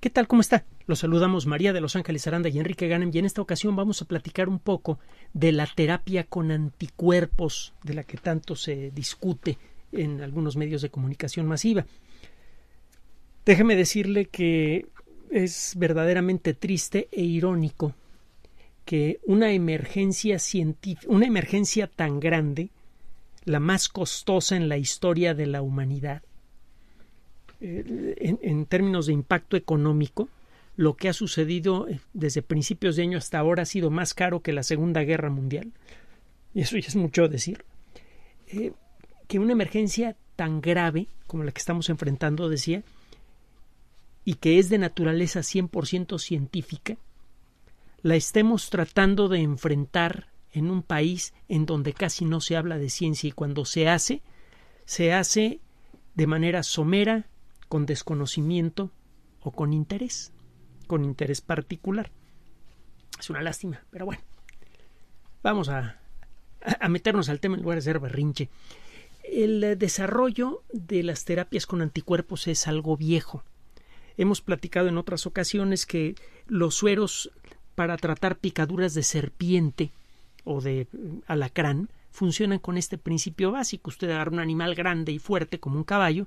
¿Qué tal? ¿Cómo está? Los saludamos María de Los Ángeles Aranda y Enrique Ganem y en esta ocasión vamos a platicar un poco de la terapia con anticuerpos de la que tanto se discute en algunos medios de comunicación masiva. Déjeme decirle que es verdaderamente triste e irónico que una emergencia científica, una emergencia tan grande, la más costosa en la historia de la humanidad, eh, en, términos de impacto económico, lo que ha sucedido eh, desde principios de año hasta ahora ha sido más caro que la Segunda Guerra Mundial. Y eso ya es mucho decir. Eh, que una emergencia tan grave como la que estamos enfrentando, decía, y que es de naturaleza 100% científica, la estemos tratando de enfrentar en un país en donde casi no se habla de ciencia y cuando se hace, se hace de manera somera, con desconocimiento o con interés, con interés particular. Es una lástima, pero bueno, vamos a, meternos al tema en lugar de ser berrinche. El eh, desarrollo de las terapias con anticuerpos es algo viejo. Hemos platicado en otras ocasiones que los sueros para tratar picaduras de serpiente o de eh, alacrán funcionan con este principio básico. Usted agarra un animal grande y fuerte como un caballo,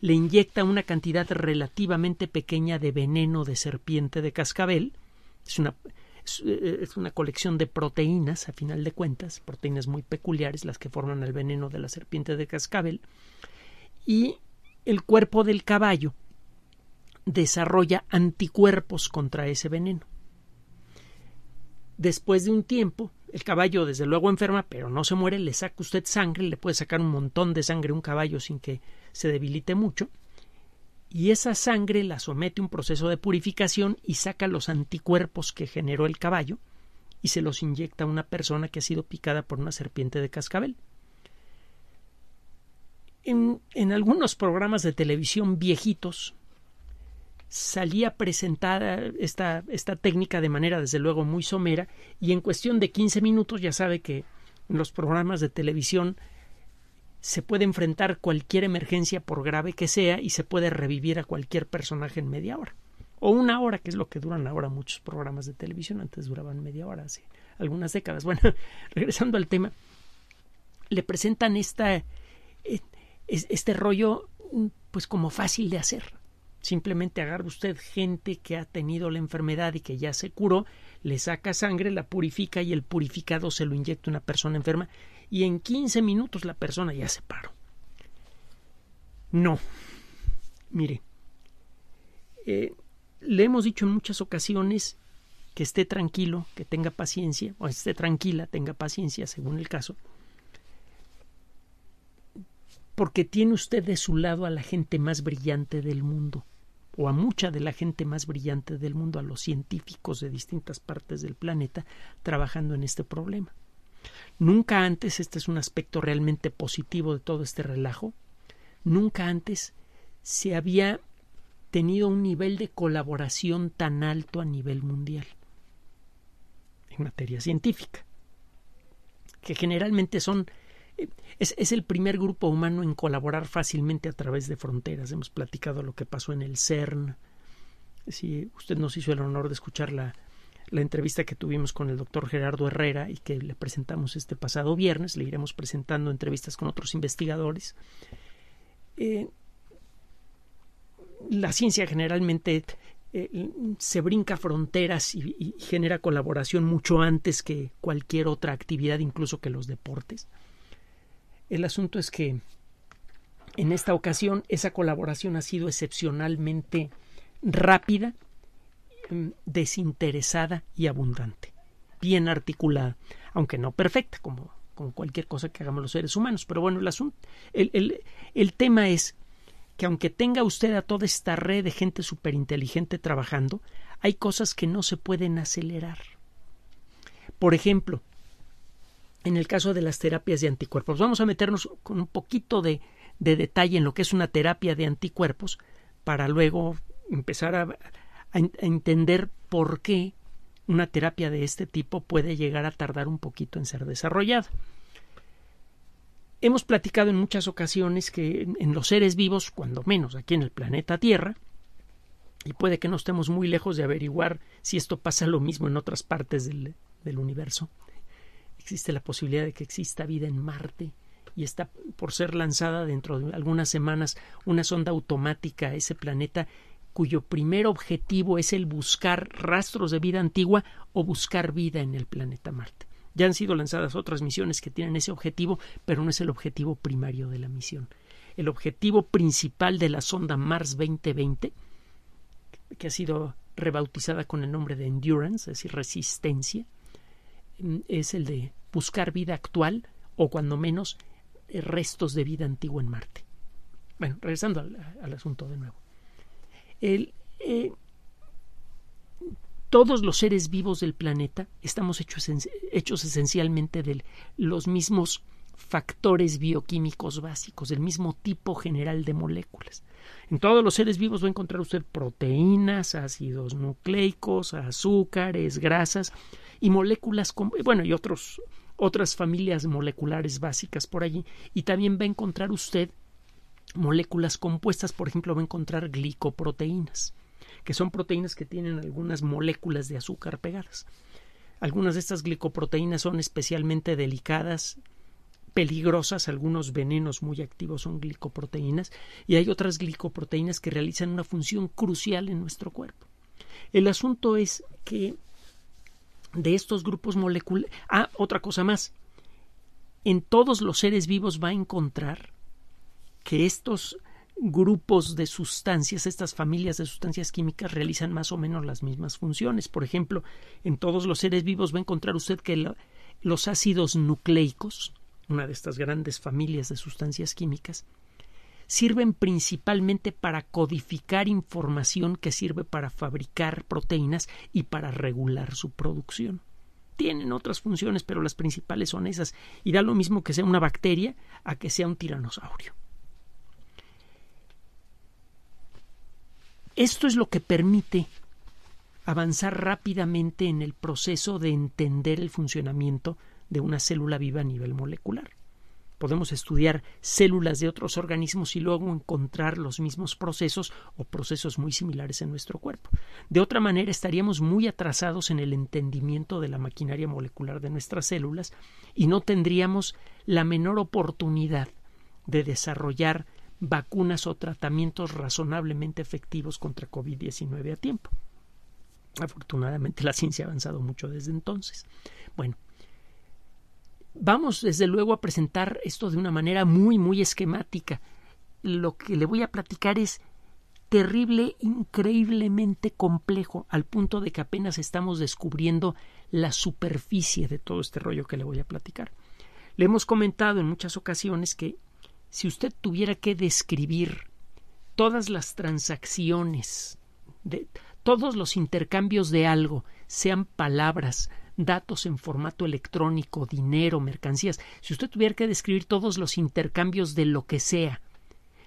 le inyecta una cantidad relativamente pequeña de veneno de serpiente de cascabel, es una, eh, es una colección de proteínas, a final de cuentas, proteínas muy peculiares, las que forman el veneno de la serpiente de cascabel, y el cuerpo del caballo desarrolla anticuerpos contra ese veneno. Después de un tiempo, el caballo desde luego enferma, pero no se muere, le saca usted sangre, le puede sacar un montón de sangre a un caballo sin que se debilite mucho, y esa sangre la somete a un proceso de purificación y saca los anticuerpos que generó el caballo y se los inyecta a una persona que ha sido picada por una serpiente de cascabel. En, en algunos programas de televisión viejitos salía presentada esta, esta técnica de manera, desde luego, muy somera y en cuestión de 15 minutos ya sabe que los programas de televisión se puede enfrentar cualquier emergencia por grave que sea y se puede revivir a cualquier personaje en media hora o una hora, que es lo que duran ahora muchos programas de televisión, antes duraban media hora, hace algunas décadas. Bueno, regresando al tema, le presentan esta, eh, este rollo mm, pues como fácil de hacer Simplemente agarra usted gente que ha tenido la enfermedad y que ya se curó, le saca sangre, la purifica y el purificado se lo inyecta a una persona enferma y en 15 minutos la persona ya se paró. No. Mire, eh, le hemos dicho en muchas ocasiones que esté tranquilo, que tenga paciencia, o esté tranquila, tenga paciencia, según el caso, porque tiene usted de su lado a la gente más brillante del mundo o a mucha de la gente más brillante del mundo, a los científicos de distintas partes del planeta, trabajando en este problema. Nunca antes, este es un aspecto realmente positivo de todo este relajo, nunca antes se había tenido un nivel de colaboración tan alto a nivel mundial en materia científica, que generalmente son es, el primer grupo humano en colaborar fácilmente a través de fronteras. Hemos platicado lo que pasó en el CERN. Si usted nos hizo el honor de escuchar la, entrevista que tuvimos con el doctor Gerardo Herrera y que le presentamos este pasado viernes, le iremos presentando entrevistas con otros investigadores. Eh, la ciencia generalmente eh, se brinca fronteras y, genera colaboración mucho antes que cualquier otra actividad, incluso que los deportes. El asunto es que en esta ocasión esa colaboración ha sido excepcionalmente rápida, em, desinteresada y abundante, bien articulada, aunque no perfecta, como con cualquier cosa que hagamos los seres humanos. Pero bueno, el, asunto, el, el, el tema es que aunque tenga usted a toda esta red de gente superinteligente trabajando, hay cosas que no se pueden acelerar. Por ejemplo, en el caso de las terapias de anticuerpos. Vamos a meternos con un poquito de, detalle en lo que es una terapia de anticuerpos para luego empezar a, entender por qué una terapia de este tipo puede llegar a tardar un poquito en ser desarrollada. Hemos platicado en muchas ocasiones que en, los seres vivos, cuando menos aquí en el planeta Tierra, y puede que no estemos muy lejos de averiguar si esto pasa lo mismo en otras partes del universo, existe la posibilidad de que exista vida en Marte y está por ser lanzada dentro de algunas semanas una sonda automática a ese planeta cuyo primer objetivo es el buscar rastros de vida antigua o buscar vida en el planeta Marte. Ya han sido lanzadas otras misiones que tienen ese objetivo, pero no es el objetivo primario de la misión. El objetivo principal de la sonda Mars 2020, que ha sido rebautizada con el nombre de Endurance, es decir, resistencia, Mm, es el de buscar vida actual o cuando menos eh, restos de vida antigua en Marte. Bueno, regresando al, asunto de nuevo. Eh, todos los seres vivos del planeta estamos hechos, hechos esencialmente de los mismos factores bioquímicos básicos, del mismo tipo general de moléculas. En todos los seres vivos va a encontrar usted proteínas, ácidos nucleicos, azúcares, grasas y moléculas, bueno, y otros, otras familias moleculares básicas por allí. Y también va a encontrar usted moléculas compuestas, por ejemplo, va a encontrar glicoproteínas, que son proteínas que tienen algunas moléculas de azúcar pegadas. Algunas de estas glicoproteínas son especialmente delicadas peligrosas, algunos venenos muy activos son glicoproteínas y hay otras glicoproteínas que realizan una función crucial en nuestro cuerpo. El asunto es que de estos grupos moleculares... Ah, otra cosa más. En todos los seres vivos va a encontrar que estos grupos de sustancias, estas familias de sustancias químicas realizan más o menos las mismas funciones. Por ejemplo, en todos los seres vivos va a encontrar usted que los ácidos nucleicos una de estas grandes familias de sustancias químicas, sirven principalmente para codificar información que sirve para fabricar proteínas y para regular su producción. Tienen otras funciones, pero las principales son esas, y da lo mismo que sea una bacteria a que sea un tiranosaurio. Esto es lo que permite avanzar rápidamente en el proceso de entender el funcionamiento de una célula viva a nivel molecular. Podemos estudiar células de otros organismos y luego encontrar los mismos procesos o procesos muy similares en nuestro cuerpo. De otra manera, estaríamos muy atrasados en el entendimiento de la maquinaria molecular de nuestras células y no tendríamos la menor oportunidad de desarrollar vacunas o tratamientos razonablemente efectivos contra COVID-19 a tiempo. Afortunadamente la ciencia ha avanzado mucho desde entonces. Bueno, Vamos, desde luego, a presentar esto de una manera muy, muy esquemática. Lo que le voy a platicar es terrible, increíblemente complejo, al punto de que apenas estamos descubriendo la superficie de todo este rollo que le voy a platicar. Le hemos comentado en muchas ocasiones que si usted tuviera que describir todas las transacciones, de, todos los intercambios de algo, sean palabras, datos en formato electrónico, dinero, mercancías, si usted tuviera que describir todos los intercambios de lo que sea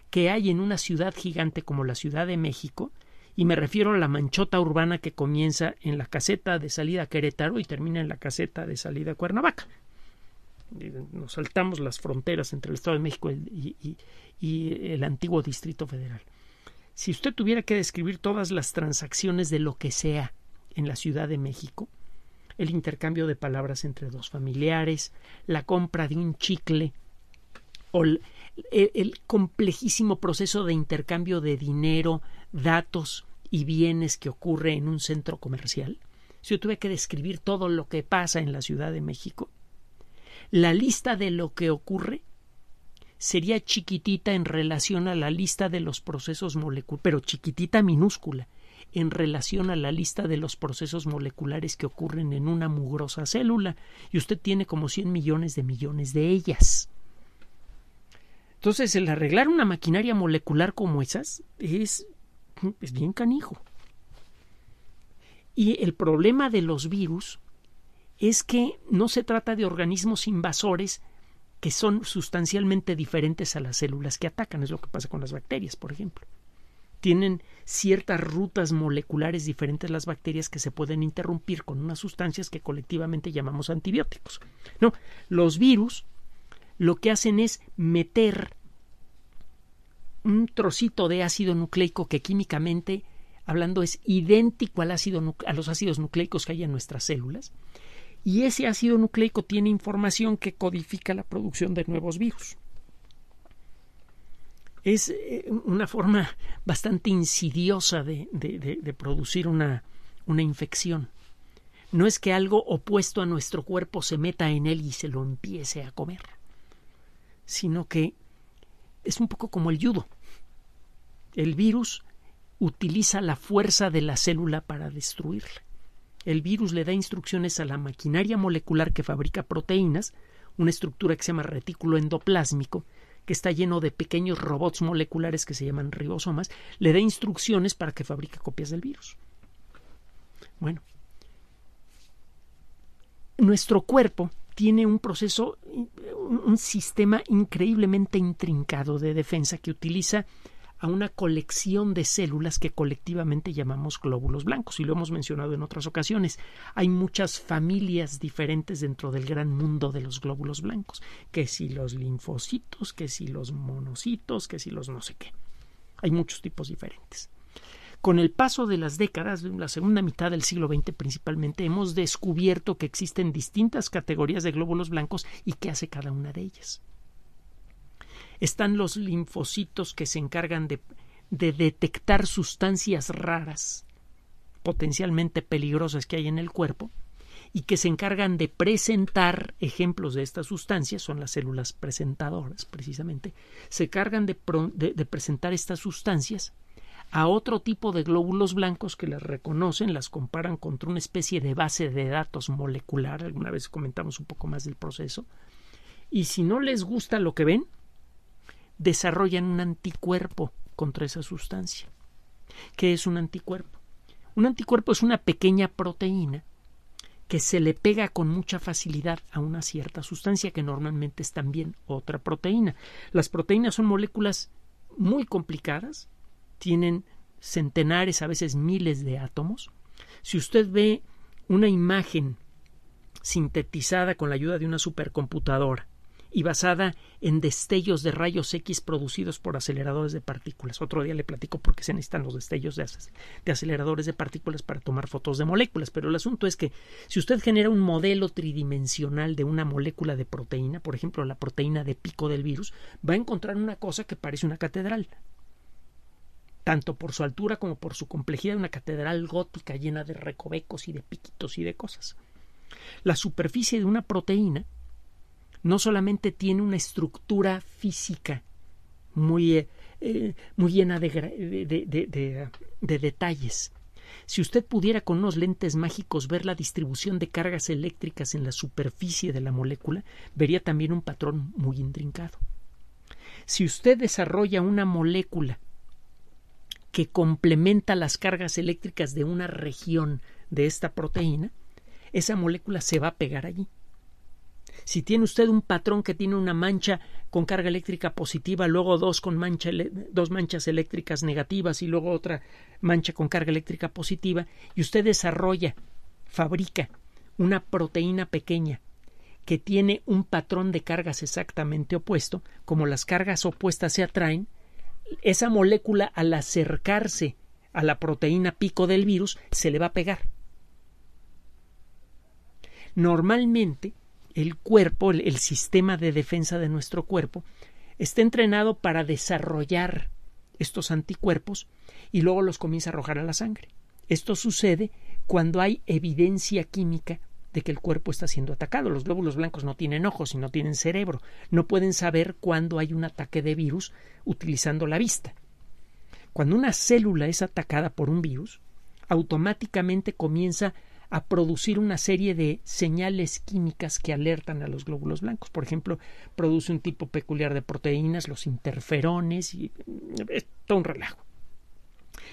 que hay en una ciudad gigante como la Ciudad de México, y me refiero a la manchota urbana que comienza en la caseta de salida Querétaro y termina en la caseta de salida Cuernavaca. Nos saltamos las fronteras entre el Estado de México y, y el antiguo Distrito Federal. Si usted tuviera que describir todas las transacciones de lo que sea en la Ciudad de México, el intercambio de palabras entre dos familiares, la compra de un chicle o el, el complejísimo proceso de intercambio de dinero, datos y bienes que ocurre en un centro comercial. Si yo tuve que describir todo lo que pasa en la Ciudad de México, la lista de lo que ocurre sería chiquitita en relación a la lista de los procesos moleculares, pero chiquitita minúscula en relación a la lista de los procesos moleculares que ocurren en una mugrosa célula, y usted tiene como 100 millones de millones de ellas. Entonces, el arreglar una maquinaria molecular como esas es, es bien canijo. Y el problema de los virus es que no se trata de organismos invasores que son sustancialmente diferentes a las células que atacan, es lo que pasa con las bacterias, por ejemplo tienen ciertas rutas moleculares diferentes las bacterias que se pueden interrumpir con unas sustancias que colectivamente llamamos antibióticos. No, los virus lo que hacen es meter un trocito de ácido nucleico que químicamente hablando es idéntico al ácido, a los ácidos nucleicos que hay en nuestras células y ese ácido nucleico tiene información que codifica la producción de nuevos virus es eh, una forma bastante insidiosa de, de, producir una, una infección. No es que algo opuesto a nuestro cuerpo se meta en él y se lo empiece a comer, sino que es un poco como el yudo. El virus utiliza la fuerza de la célula para destruirla. El virus le da instrucciones a la maquinaria molecular que fabrica proteínas, una estructura que se llama retículo endoplásmico, que está lleno de pequeños robots moleculares que se llaman ribosomas, le da instrucciones para que fabrique copias del virus. Bueno, nuestro cuerpo tiene un proceso, un sistema increíblemente intrincado de defensa que utiliza a una colección de células que colectivamente llamamos glóbulos blancos y lo hemos mencionado en otras ocasiones. Hay muchas familias diferentes dentro del gran mundo de los glóbulos blancos, que si los linfocitos, que si los monocitos, que si los no sé qué. Hay muchos tipos diferentes. Con el paso de las décadas, en la segunda mitad del siglo XX principalmente, hemos descubierto que existen distintas categorías de glóbulos blancos y qué hace cada una de ellas están los linfocitos que se encargan de, detectar sustancias raras, potencialmente peligrosas que hay en el cuerpo, y que se encargan de presentar ejemplos de estas sustancias, son las células presentadoras precisamente, se cargan de, presentar estas sustancias a otro tipo de glóbulos blancos que las reconocen, las comparan contra una especie de base de datos molecular, alguna vez comentamos un poco más del proceso, y si no les gusta lo que ven, desarrollan un anticuerpo contra esa sustancia. ¿Qué es un anticuerpo? Un anticuerpo es una pequeña proteína que se le pega con mucha facilidad a una cierta sustancia que normalmente es también otra proteína. Las proteínas son moléculas muy complicadas, tienen centenares, a veces miles de átomos. Si usted ve una imagen sintetizada con la ayuda de una supercomputadora y basada en destellos de rayos X producidos por aceleradores de partículas. Otro día le platico por qué se necesitan los destellos de, de aceleradores de partículas para tomar fotos de moléculas, pero el asunto es que si usted genera un modelo tridimensional de una molécula de proteína, por ejemplo la proteína de pico del virus, va a encontrar una cosa que parece una catedral tanto por su altura como por su complejidad, una catedral gótica llena de recovecos y de piquitos y de cosas. La superficie de una proteína no solamente tiene una estructura física muy, eh, eh, muy llena de detalles, si usted pudiera con unos lentes mágicos ver la distribución de cargas eléctricas en la superficie de la molécula, vería también un patrón muy intrincado. Si usted desarrolla una molécula que complementa las cargas eléctricas de una región de esta proteína, esa molécula se va a pegar allí. Si tiene usted un patrón que tiene una mancha con carga eléctrica positiva, luego dos con mancha, dos manchas eléctricas negativas y luego otra mancha con carga eléctrica positiva, y usted desarrolla, fabrica una proteína pequeña que tiene un patrón de cargas exactamente opuesto, como las cargas opuestas se atraen, esa molécula al acercarse a la proteína pico del virus se le va a pegar. Normalmente el cuerpo, el, sistema de defensa de nuestro cuerpo, está entrenado para desarrollar estos anticuerpos y luego los comienza a arrojar a la sangre. Esto sucede cuando hay evidencia química de que el cuerpo está siendo atacado. Los glóbulos blancos no tienen ojos y no tienen cerebro. No pueden saber cuándo hay un ataque de virus utilizando la vista. Cuando una célula es atacada por un virus, automáticamente comienza a producir una serie de señales químicas que alertan a los glóbulos blancos. Por ejemplo, produce un tipo peculiar de proteínas, los interferones, y es todo un relajo.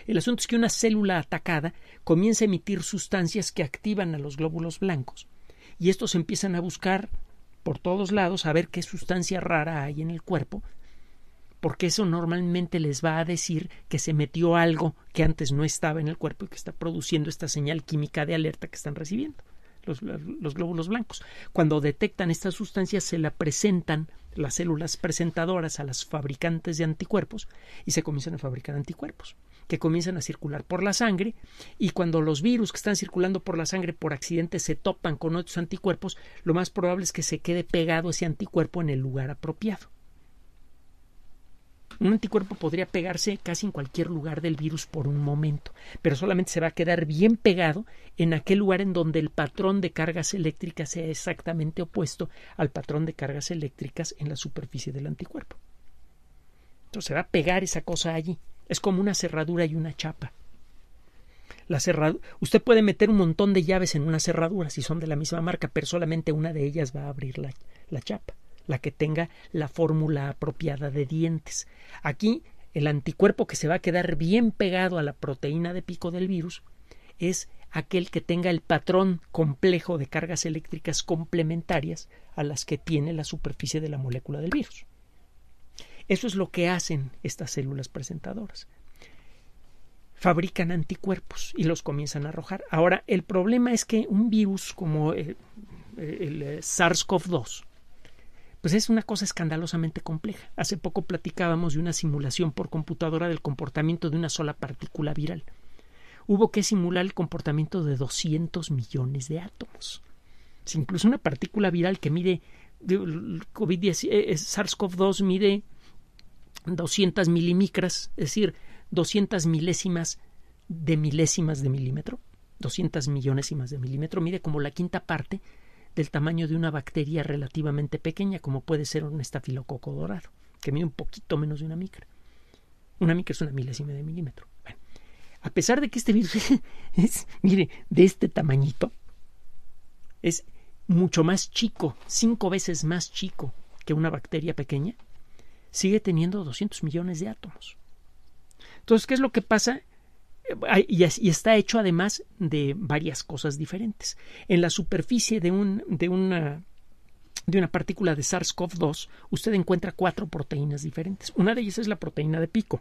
El asunto es que una célula atacada comienza a emitir sustancias que activan a los glóbulos blancos y estos empiezan a buscar por todos lados a ver qué sustancia rara hay en el cuerpo porque eso normalmente les va a decir que se metió algo que antes no estaba en el cuerpo y que está produciendo esta señal química de alerta que están recibiendo. Los, glóbulos blancos. Cuando detectan esta sustancia, se la presentan las células presentadoras a las fabricantes de anticuerpos y se comienzan a fabricar anticuerpos que comienzan a circular por la sangre y cuando los virus que están circulando por la sangre por accidente se topan con otros anticuerpos, lo más probable es que se quede pegado ese anticuerpo en el lugar apropiado. Un anticuerpo podría pegarse casi en cualquier lugar del virus por un momento, pero solamente se va a quedar bien pegado en aquel lugar en donde el patrón de cargas eléctricas sea exactamente opuesto al patrón de cargas eléctricas en la superficie del anticuerpo. Entonces se va a pegar esa cosa allí. Es como una cerradura y una chapa. La cerradura, usted puede meter un montón de llaves en una cerradura si son de la misma marca, pero solamente una de ellas va a abrir la chapa la que tenga la fórmula apropiada de dientes. Aquí, el anticuerpo que se va a quedar bien pegado a la proteína de pico del virus es aquel que tenga el patrón complejo de cargas eléctricas complementarias a las que tiene la superficie de la molécula del virus. Eso es lo que hacen estas células presentadoras. Fabrican anticuerpos y los comienzan a arrojar. Ahora, el problema es que un virus como el, SARS-CoV-2 pues es una cosa escandalosamente compleja. Hace poco platicábamos de una simulación por computadora del comportamiento de una sola partícula viral. Hubo que simular el comportamiento de 200 millones de átomos. incluso una partícula viral que mide eh, eh, SARS-CoV-2 mide 200 milimicras, es decir, 200 milésimas de milésimas de milímetro, 200 millonésimas de milímetro, mide como la quinta parte del tamaño de una bacteria relativamente pequeña, como puede ser un estafilococo dorado, que mide un poquito menos de una micra. Una micra es una milésima de milímetro. a pesar de que este virus es, mire, de este tamañito, es mucho más chico, cinco veces más chico que una bacteria pequeña, sigue teniendo 200 millones de átomos. Entonces, ¿qué es lo que pasa? y, está hecho además de varias cosas diferentes. En la superficie de, un, de una de una partícula de SARS-CoV-2, usted encuentra cuatro proteínas diferentes. Una de ellas es la proteína de pico,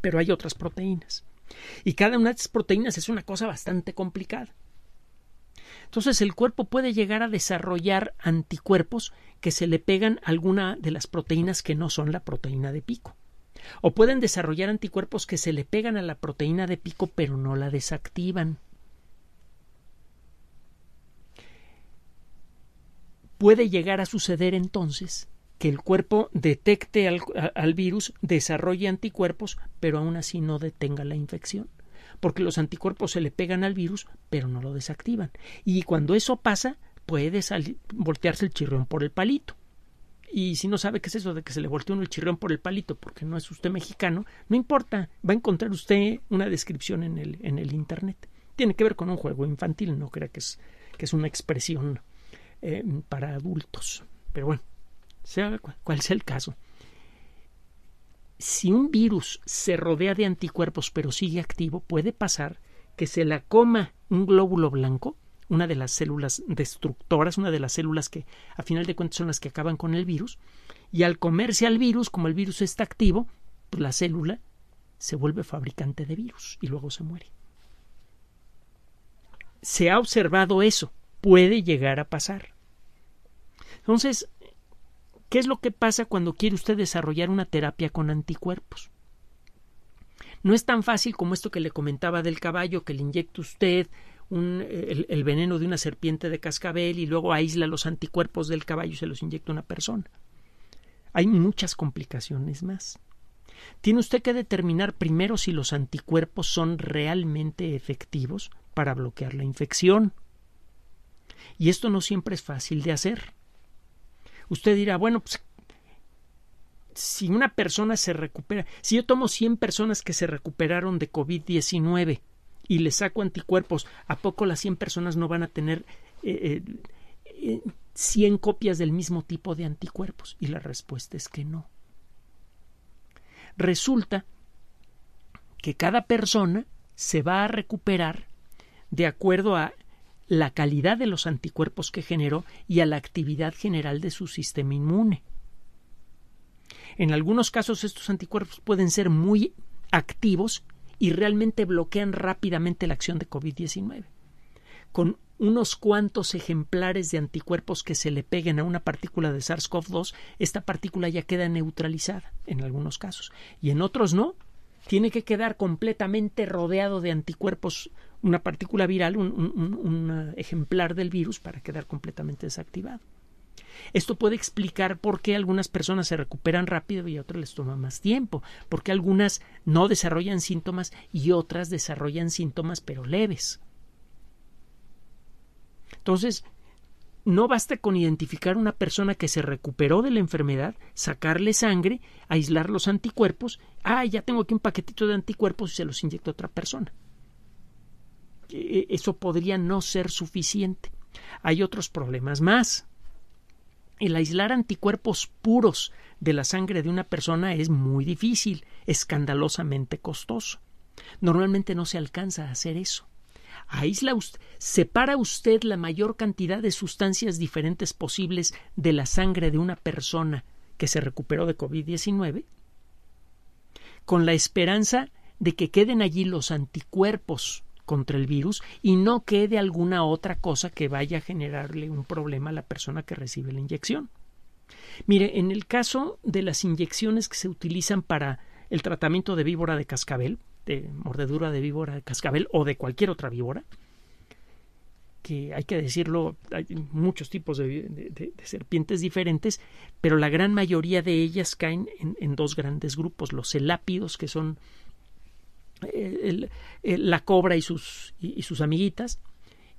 pero hay otras proteínas. Y cada una de esas proteínas es una cosa bastante complicada. Entonces el cuerpo puede llegar a desarrollar anticuerpos que se le pegan a alguna de las proteínas que no son la proteína de pico. O pueden desarrollar anticuerpos que se le pegan a la proteína de pico pero no la desactivan. Puede llegar a suceder entonces que el cuerpo detecte al, virus, desarrolle anticuerpos, pero aún así no detenga la infección. Porque los anticuerpos se le pegan al virus, pero no lo desactivan. Y cuando eso pasa, puede voltearse el chirrión por el palito. Y si no sabe qué es eso de que se le volteó el chirrión por el palito porque no es usted mexicano, no importa, va a encontrar usted una descripción en el, en el Internet. Tiene que ver con un juego infantil, no crea que es, que es una expresión eh, para adultos. Pero bueno, sea cual sea el caso, si un virus se rodea de anticuerpos pero sigue activo, puede pasar que se la coma un glóbulo blanco una de las células destructoras, una de las células que a final de cuentas son las que acaban con el virus, y al comerse al virus, como el virus está activo, pues la célula se vuelve fabricante de virus y luego se muere. Se ha observado eso, puede llegar a pasar. Entonces, ¿qué es lo que pasa cuando quiere usted desarrollar una terapia con anticuerpos? No es tan fácil como esto que le comentaba del caballo que le inyecta usted el, veneno de una serpiente de cascabel y luego aísla los anticuerpos del caballo y se los inyecta una persona. Hay muchas complicaciones más. Tiene usted que determinar primero si los anticuerpos son realmente efectivos para bloquear la infección. Y esto no siempre es fácil de hacer. Usted dirá, bueno, pues si una persona se recupera, si yo tomo 100 personas que se recuperaron de COVID-19 y le saco anticuerpos, ¿a poco las 100 personas no van a tener 100 eh, eh, eh, copias del mismo tipo de anticuerpos? Y la respuesta es que no. Resulta que cada persona se va a recuperar de acuerdo a la calidad de los anticuerpos que generó y a la actividad general de su sistema inmune. En algunos casos estos anticuerpos pueden ser muy activos y realmente bloquean rápidamente la acción de COVID-19. Con unos cuantos ejemplares de anticuerpos que se le peguen a una partícula de SARS-CoV-2, esta partícula ya queda neutralizada en algunos casos y en otros no. Tiene que quedar completamente rodeado de anticuerpos una partícula viral, un, eh, ejemplar del virus para quedar completamente desactivado. Esto puede explicar por qué algunas personas se recuperan rápido y otras les toma más tiempo, por qué algunas no desarrollan síntomas y otras desarrollan síntomas pero leves. Entonces, no basta con identificar una persona que se recuperó de la enfermedad, sacarle sangre, aislar los anticuerpos, ah, ya tengo aquí un paquetito de anticuerpos y se los inyecto a otra persona. E, e, eso podría no ser suficiente. Hay otros problemas más. El aislar anticuerpos puros de la sangre de una persona es muy difícil, escandalosamente costoso. Normalmente no se alcanza a hacer eso. Aísla usted, separa usted la mayor cantidad de sustancias diferentes posibles de la sangre de una persona que se recuperó de COVID-19, con la esperanza de que queden allí los anticuerpos contra el virus y no quede alguna otra cosa que vaya a generarle un problema a la persona que recibe la inyección. Mire, en el caso de las inyecciones que se utilizan para el tratamiento de víbora de cascabel, de mordedura de víbora de cascabel o de cualquier otra víbora, que hay que decirlo, hay muchos tipos de, serpientes diferentes, pero la gran mayoría de ellas caen en, en dos grandes grupos, los elápidos que son la cobra y sus, y, sus amiguitas.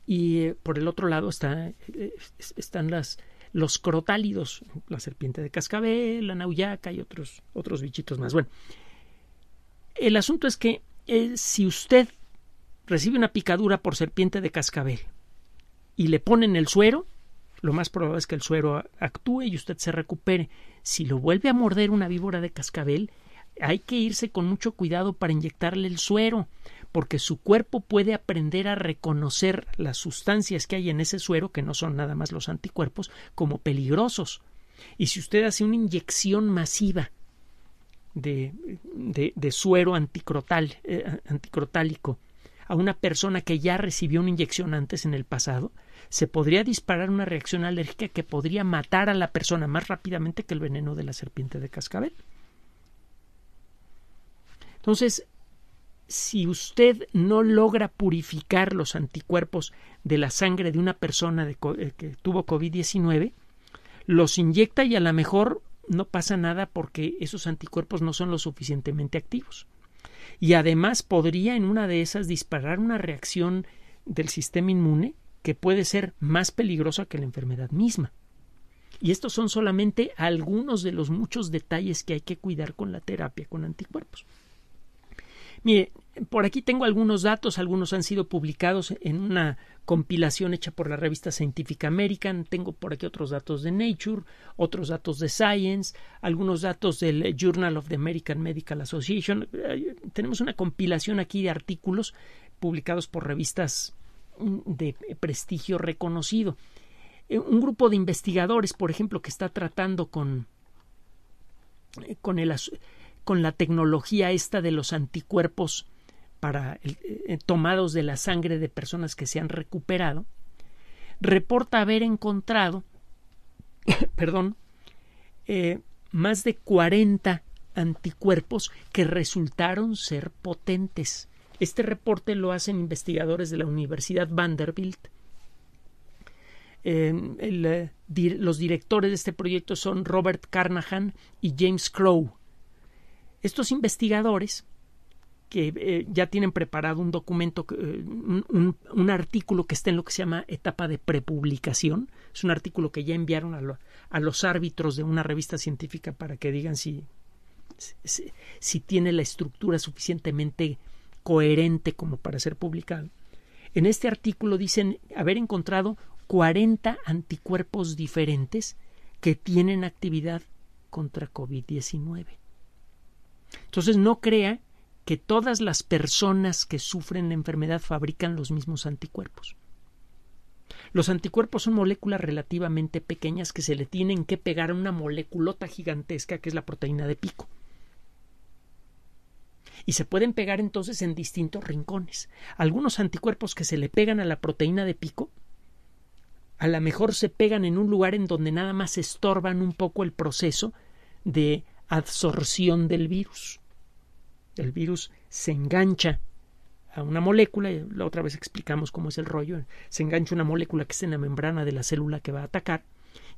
Y eh, por el otro lado eh, están las, los crotálidos, la serpiente de cascabel, la nauyaca y otros, otros bichitos más. Bueno, el asunto es que eh, si usted recibe una picadura por serpiente de cascabel y le ponen el suero, lo más probable es que el suero actúe y usted se recupere. Si lo vuelve a morder una víbora de cascabel, hay que irse con mucho cuidado para inyectarle el suero, porque su cuerpo puede aprender a reconocer las sustancias que hay en ese suero, que no son nada más los anticuerpos, como peligrosos. Y si usted hace una inyección masiva de, de, suero anticrotal, eh, anticrotálico a una persona que ya recibió una inyección antes en el pasado, se podría disparar una reacción alérgica que podría matar a la persona más rápidamente que el veneno de la serpiente de cascabel. Entonces, si usted no logra purificar los anticuerpos de la sangre de una persona eh, que tuvo COVID-19, los inyecta y a lo mejor no pasa nada porque esos anticuerpos no son lo suficientemente activos. Y además podría en una de esas disparar una reacción del sistema inmune que puede ser más peligrosa que la enfermedad misma. Y estos son solamente algunos de los muchos detalles que hay que cuidar con la terapia con anticuerpos. Mire, por aquí tengo algunos datos, algunos han sido publicados en una compilación hecha por la revista Scientific American, tengo por aquí otros datos de Nature, otros datos de Science, algunos datos del Journal of the American Medical Association. Eh, tenemos una compilación aquí de artículos publicados por revistas mm, de prestigio reconocido. Eh, un grupo de investigadores, por ejemplo, que está tratando con, eh, con el con la tecnología esta de los anticuerpos para eh, tomados de la sangre de personas que se han recuperado, reporta haber encontrado, perdón, eh, más de 40 anticuerpos que resultaron ser potentes. Este reporte lo hacen investigadores de la Universidad Vanderbilt. Eh, los directores de este proyecto son Robert Carnahan y James Crow. Estos investigadores que eh, ya tienen preparado un documento, eh, un, artículo que está en lo que se llama etapa de prepublicación. Es un artículo que ya enviaron a, los árbitros de una revista científica para que digan si, si, si, tiene la estructura suficientemente coherente como para ser publicado. En este artículo dicen haber encontrado 40 anticuerpos diferentes que tienen actividad contra COVID-19. Entonces no crea que todas las personas que sufren la enfermedad fabrican los mismos anticuerpos. Los anticuerpos son moléculas relativamente pequeñas que se le tienen que pegar a una moléculota gigantesca que es la proteína de pico. Y se pueden pegar entonces en distintos rincones. Algunos anticuerpos que se le pegan a la proteína de pico, a lo mejor se pegan en un lugar en donde nada más estorban un poco el proceso de ...absorción del virus. El virus se engancha a una molécula, la otra vez explicamos cómo es el rollo, se engancha una molécula que está en la membrana de la célula que va a atacar,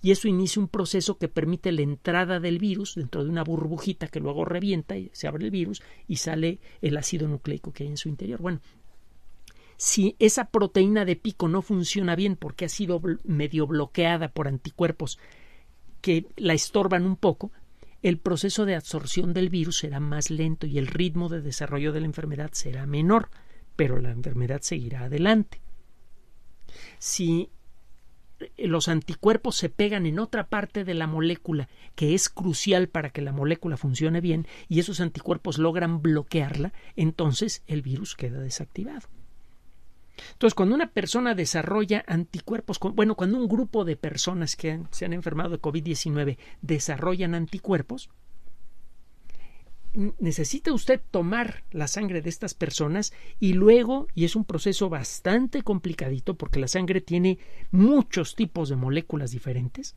y eso inicia un proceso que permite la entrada del virus dentro de una burbujita que luego revienta y se abre el virus y sale el ácido nucleico que hay en su interior. Bueno, si esa proteína de pico no funciona bien porque ha sido medio bloqueada por anticuerpos que la estorban un poco, el proceso de absorción del virus será más lento y el ritmo de desarrollo de la enfermedad será menor, pero la enfermedad seguirá adelante. Si eh, los anticuerpos se pegan en otra parte de la molécula que es crucial para que la molécula funcione bien y esos anticuerpos logran bloquearla, entonces el virus queda desactivado. Entonces, cuando una persona desarrolla anticuerpos, bueno, cuando un grupo de personas que se han enfermado de COVID-19 desarrollan anticuerpos, necesita usted tomar la sangre de estas personas y luego, y es un proceso bastante complicadito porque la sangre tiene muchos tipos de moléculas diferentes,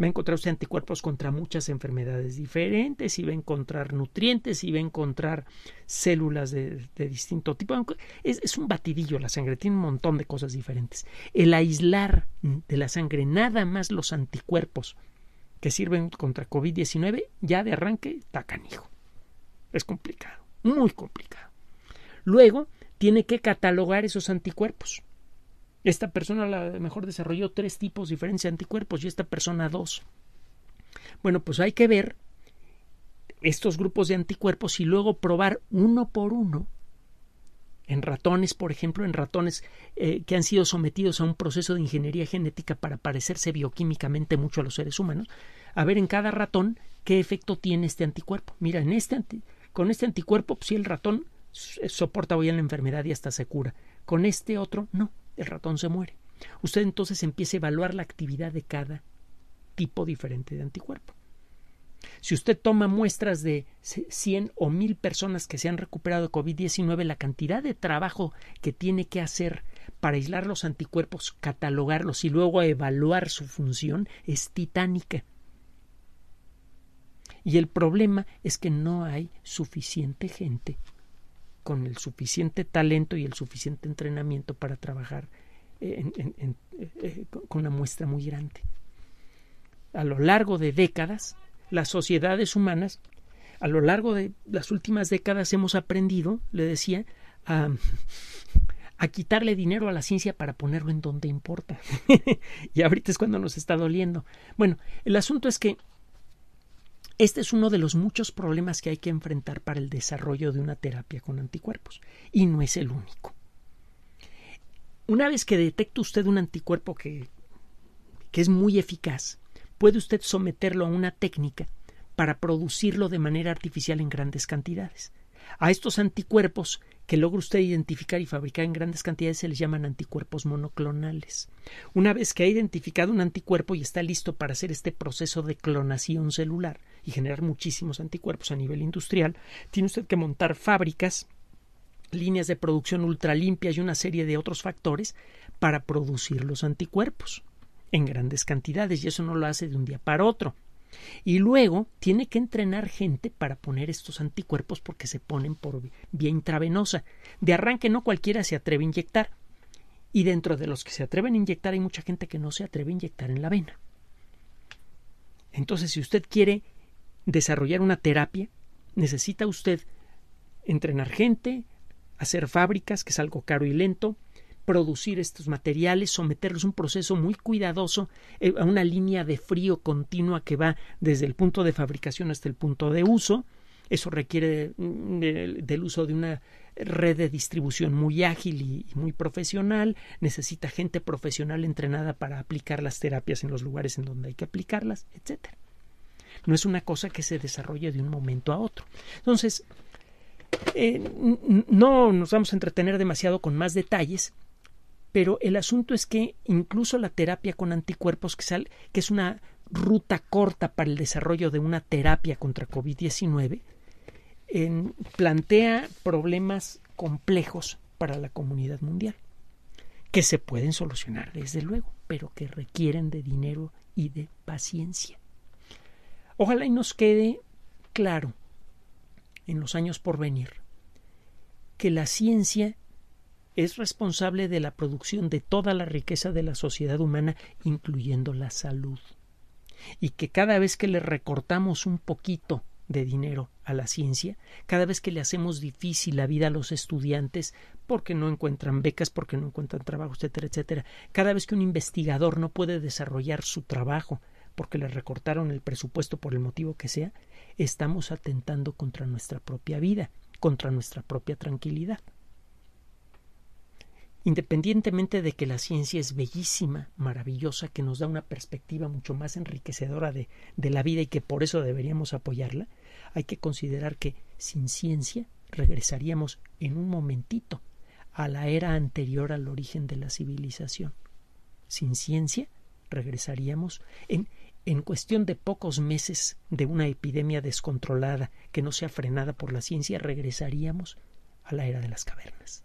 va a encontrar anticuerpos contra muchas enfermedades diferentes y va a encontrar nutrientes y va a encontrar células de, distinto tipo. Es, es, un batidillo la sangre, tiene un montón de cosas diferentes. El aislar de la sangre nada más los anticuerpos que sirven contra COVID-19 ya de arranque está canijo. Es complicado, muy complicado. Luego tiene que catalogar esos anticuerpos. Esta persona la mejor desarrolló tres tipos diferentes de anticuerpos y esta persona dos. Bueno, pues hay que ver estos grupos de anticuerpos y luego probar uno por uno en ratones, por ejemplo, en ratones eh, que han sido sometidos a un proceso de ingeniería genética para parecerse bioquímicamente mucho a los seres humanos, a ver en cada ratón qué efecto tiene este anticuerpo. Mira, en este con este anticuerpo, pues, si el ratón eh, soporta hoy en la enfermedad y hasta se cura. Con este otro, no el ratón se muere. Usted entonces empieza a evaluar la actividad de cada tipo diferente de anticuerpo. Si usted toma muestras de 100 o 1000 personas que se han recuperado de COVID-19, la cantidad de trabajo que tiene que hacer para aislar los anticuerpos, catalogarlos y luego evaluar su función es titánica. Y el problema es que no hay suficiente gente con el suficiente talento y el suficiente entrenamiento para trabajar eh, eh, eh, con una muestra muy grande. A lo largo de décadas, las sociedades humanas, a lo largo de las últimas décadas hemos aprendido, le decía, a, a quitarle dinero a la ciencia para ponerlo en donde importa. y ahorita es cuando nos está doliendo. Bueno, el asunto es que este es uno de los muchos problemas que hay que enfrentar para el desarrollo de una terapia con anticuerpos, y no es el único. Una vez que detecta usted un anticuerpo que, que es muy eficaz, puede usted someterlo a una técnica para producirlo de manera artificial en grandes cantidades. A estos anticuerpos que logra usted identificar y fabricar en grandes cantidades se les llaman anticuerpos monoclonales. Una vez que ha identificado un anticuerpo y está listo para hacer este proceso de clonación celular y generar muchísimos anticuerpos a nivel industrial, tiene usted que montar fábricas, líneas de producción ultralimpias y una serie de otros factores para producir los anticuerpos en grandes cantidades y eso no lo hace de un día para otro. Y luego tiene que entrenar gente para poner estos anticuerpos porque se ponen por vía intravenosa. De arranque no cualquiera se atreve a inyectar. Y dentro de los que se atreven a inyectar hay mucha gente que no se atreve a inyectar en la vena. Entonces, si usted quiere desarrollar una terapia, necesita usted entrenar gente, hacer fábricas, que es algo caro y lento, producir estos materiales, someterlos a un proceso muy cuidadoso, eh, a una línea de frío continua que va desde el punto de fabricación hasta el punto de uso. Eso requiere mm, del uso de una red de distribución muy ágil y, muy profesional, necesita gente profesional entrenada para aplicar las terapias en los lugares en donde hay que aplicarlas, etc. No es una cosa que se desarrolle de un momento a otro. Entonces, eh, no nos vamos a entretener demasiado con más detalles, pero el asunto es que incluso la terapia con anticuerpos, que, que es una ruta corta para el desarrollo de una terapia contra COVID-19, plantea problemas complejos para la comunidad mundial, que se pueden solucionar, desde luego, pero que requieren de dinero y de paciencia. Ojalá y nos quede claro en los años por venir que la ciencia es responsable de la producción de toda la riqueza de la sociedad humana, incluyendo la salud. Y que cada vez que le recortamos un poquito de dinero a la ciencia, cada vez que le hacemos difícil la vida a los estudiantes porque no encuentran becas, porque no encuentran trabajo, etcétera, etcétera, cada vez que un investigador no puede desarrollar su trabajo porque le recortaron el presupuesto por el motivo que sea, estamos atentando contra nuestra propia vida, contra nuestra propia tranquilidad independientemente de que la ciencia es bellísima, maravillosa, que nos da una perspectiva mucho más enriquecedora de, la vida y que por eso deberíamos apoyarla, hay que considerar que sin ciencia regresaríamos en un momentito a la era anterior al origen de la civilización. Sin ciencia regresaríamos en, en cuestión de pocos meses de una epidemia descontrolada que no sea frenada por la ciencia, regresaríamos a la era de las cavernas.